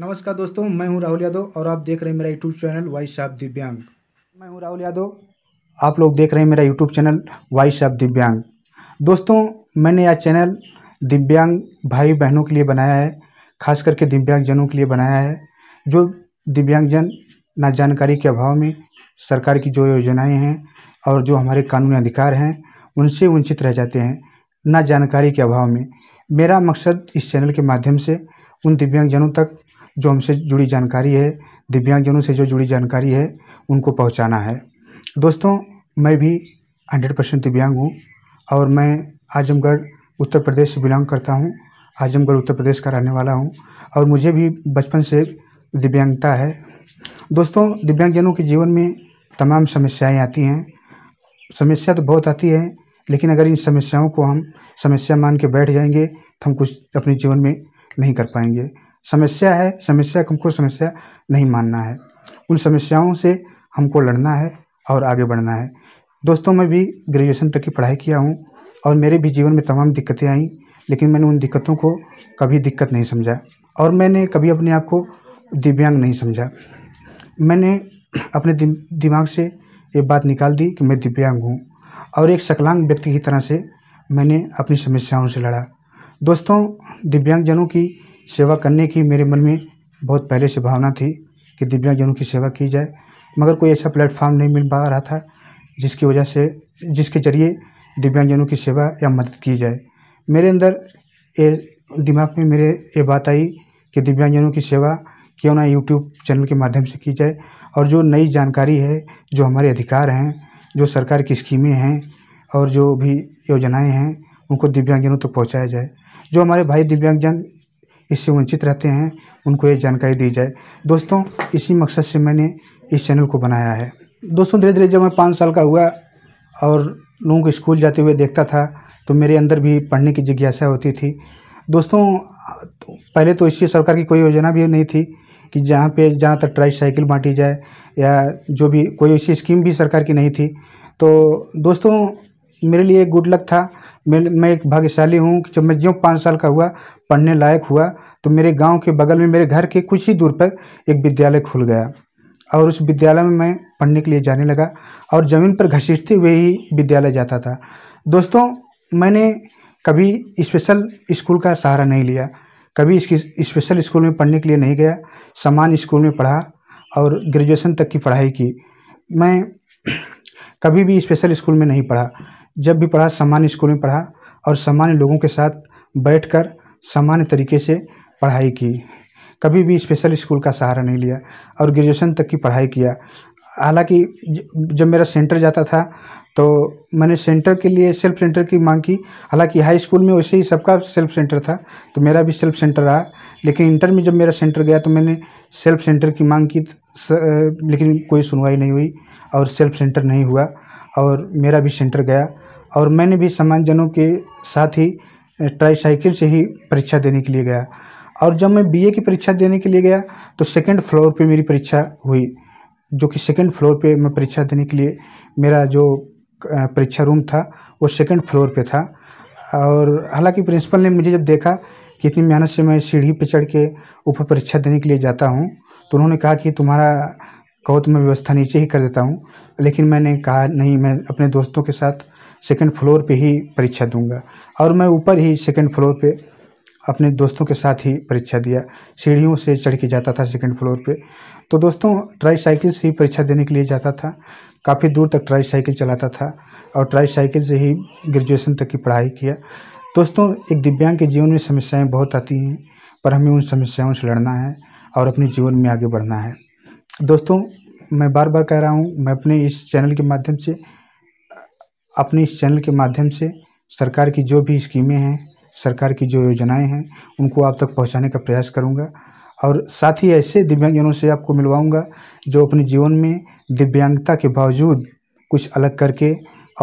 नमस्कार दोस्तों मैं हूं राहुल यादव और आप देख रहे हैं मेरा यूट्यूब चैनल वाइस ऑफ दिव्यांग मैं हूं राहुल यादव आप लोग देख रहे हैं मेरा यूट्यूब चैनल वाइस ऑफ दिव्यांग दोस्तों मैंने यह चैनल दिव्यांग भाई बहनों के लिए बनाया है खास करके दिव्यांगजनों के लिए बनाया है जो दिव्यांगजन ना जानकारी के अभाव में सरकार की जो योजनाएँ हैं और जो हमारे कानूनी अधिकार हैं उनसे वंचित रह जाते हैं ना जानकारी के अभाव में मेरा मकसद इस चैनल के माध्यम से उन दिव्यांगजनों तक जो हमसे जुड़ी जानकारी है दिव्यांगजनों से जो जुड़ी जानकारी है उनको पहुंचाना है दोस्तों मैं भी हंड्रेड परसेंट दिव्यांग हूँ और मैं आजमगढ़ उत्तर प्रदेश से बिलोंग करता हूँ आजमगढ़ उत्तर प्रदेश का रहने वाला हूँ और मुझे भी बचपन से दिव्यांगता है दोस्तों दिव्यांगजनों के जीवन में तमाम समस्याएं आती हैं समस्या तो बहुत आती है लेकिन अगर इन समस्याओं को हम समस्या मान के बैठ जाएंगे तो हम कुछ अपने जीवन में नहीं कर पाएंगे समस्या है समस्या को हमको समस्या नहीं मानना है उन समस्याओं से हमको लड़ना है और आगे बढ़ना है दोस्तों मैं भी ग्रेजुएशन तक की पढ़ाई किया हूँ और मेरे भी जीवन में तमाम दिक्कतें आईं लेकिन मैंने उन दिक्कतों को कभी दिक्कत नहीं समझा और मैंने कभी अपने आप को दिव्यांग नहीं समझा मैंने अपने दिमाग से ये बात निकाल दी कि मैं दिव्यांग हूँ और एक सकलांग व्यक्ति की तरह से मैंने अपनी समस्याओं से लड़ा दोस्तों दिव्यांगजनों की सेवा करने की मेरे मन में बहुत पहले से भावना थी कि दिव्यांगजनों की सेवा की जाए मगर कोई ऐसा प्लेटफार्म नहीं मिल पा रहा था जिसकी वजह से जिसके ज़रिए दिव्यांगजनों की सेवा या मदद की जाए मेरे अंदर ये दिमाग में मेरे ये बात आई कि दिव्यांगजनों की सेवा क्यों ना यूट्यूब चैनल के माध्यम से की जाए और जो नई जानकारी है जो हमारे अधिकार हैं जो सरकार की स्कीमें हैं और जो भी योजनाएं हैं उनको दिव्यांगजनों तक तो पहुंचाया जाए जो हमारे भाई दिव्यांगजन इससे वंचित रहते हैं उनको ये जानकारी दी जाए दोस्तों इसी मकसद से मैंने इस चैनल को बनाया है दोस्तों धीरे धीरे जब मैं पाँच साल का हुआ और लोगों को स्कूल जाते हुए देखता था तो मेरे अंदर भी पढ़ने की जिज्ञासा होती थी दोस्तों पहले तो इसी सरकार की कोई योजना भी नहीं थी कि जहाँ पे जहाँ तक ट्राई साइकिल बांटी जाए या जो भी कोई ऐसी स्कीम भी सरकार की नहीं थी तो दोस्तों मेरे लिए गुड लक था मैं मैं एक भाग्यशाली हूँ कि जब मैं जो पाँच साल का हुआ पढ़ने लायक हुआ तो मेरे गांव के बगल में मेरे घर के कुछ ही दूर पर एक विद्यालय खुल गया और उस विद्यालय में मैं पढ़ने के लिए जाने लगा और ज़मीन पर घसीटते हुए ही विद्यालय जाता था दोस्तों मैंने कभी स्पेशल स्कूल का सहारा नहीं लिया कभी इसकी स्पेशल स्कूल में पढ़ने के लिए नहीं गया समान स्कूल में पढ़ा और ग्रेजुएशन तक की पढ़ाई की मैं कभी भी स्पेशल स्कूल में नहीं पढ़ा जब भी पढ़ा सामान्य स्कूल में पढ़ा और सामान्य लोगों के साथ बैठकर सामान्य तरीके से पढ़ाई की कभी भी स्पेशल स्कूल का सहारा नहीं लिया और ग्रेजुएशन तक की पढ़ाई किया हालांकि जब मेरा सेंटर जाता था तो मैंने सेंटर के लिए सेल्फ सेंटर की मांग की हालांकि हाई स्कूल में वैसे ही सबका सेल्फ सेंटर था तो मेरा भी सेल्फ सेंटर रहा लेकिन इंटर में जब मेरा सेंटर गया तो मैंने सेल्फ सेंटर की मांग की लेकिन कोई सुनवाई नहीं हुई और सेल्फ सेंटर नहीं हुआ और मेरा भी सेंटर गया और मैंने भी सामानजनों के साथ ही ट्राई साइकिल से ही परीक्षा देने के लिए गया और जब मैं बीए की परीक्षा देने के लिए गया तो सेकंड फ्लोर पे मेरी परीक्षा हुई जो कि सेकंड फ्लोर पे मैं परीक्षा देने के लिए मेरा जो परीक्षा रूम था वो सेकंड फ्लोर पे था और हालांकि प्रिंसिपल ने मुझे जब देखा कि इतनी मेहनत से मैं सीढ़ी पे चढ़ के ऊपर परीक्षा देने के लिए जाता हूँ तो उन्होंने कहा कि तुम्हारा कहो तो मैं व्यवस्था नीचे ही कर देता हूँ लेकिन मैंने कहा नहीं मैं अपने दोस्तों के साथ सेकंड फ्लोर पे ही परीक्षा दूंगा और मैं ऊपर ही सेकंड फ्लोर पे अपने दोस्तों के साथ ही परीक्षा दिया सीढ़ियों से चढ़ के जाता था सेकंड फ्लोर पे तो दोस्तों ट्राई साइकिल से ही परीक्षा देने के लिए जाता था काफ़ी दूर तक ट्राई साइकिल चलाता था और ट्राई साइकिल से ही ग्रेजुएशन तक की पढ़ाई किया दोस्तों एक दिव्यांग के जीवन में समस्याएं बहुत आती हैं पर हमें उन समस्याओं से लड़ना है और अपने जीवन में आगे बढ़ना है दोस्तों मैं बार बार कह रहा हूँ मैं अपने इस चैनल के माध्यम से अपने इस चैनल के माध्यम से सरकार की जो भी स्कीमें हैं सरकार की जो योजनाएं हैं उनको आप तक पहुंचाने का प्रयास करूंगा और साथ ही ऐसे दिव्यांगजनों से आपको मिलवाऊंगा जो अपने जीवन में दिव्यांगता के बावजूद कुछ अलग करके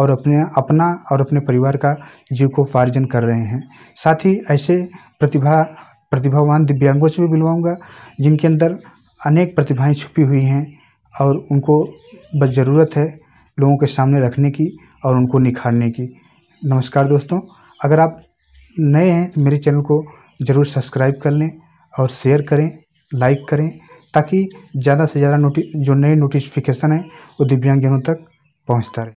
और अपने अपना और अपने परिवार का जीव को फार्जन कर रहे हैं साथ ही ऐसे प्रतिभा प्रतिभावान दिव्यांगों से भी मिलवाऊँगा जिनके अंदर अनेक प्रतिभाएं छुपी हुई हैं और उनको बस ज़रूरत है लोगों के सामने रखने की और उनको निखारने की नमस्कार दोस्तों अगर आप नए हैं तो मेरे चैनल को ज़रूर सब्सक्राइब कर लें और शेयर करें लाइक करें ताकि ज़्यादा से ज़्यादा नोटि जो नए नोटिफिकेशन हैं वो दिव्यांगजनों तक पहुँचता रहे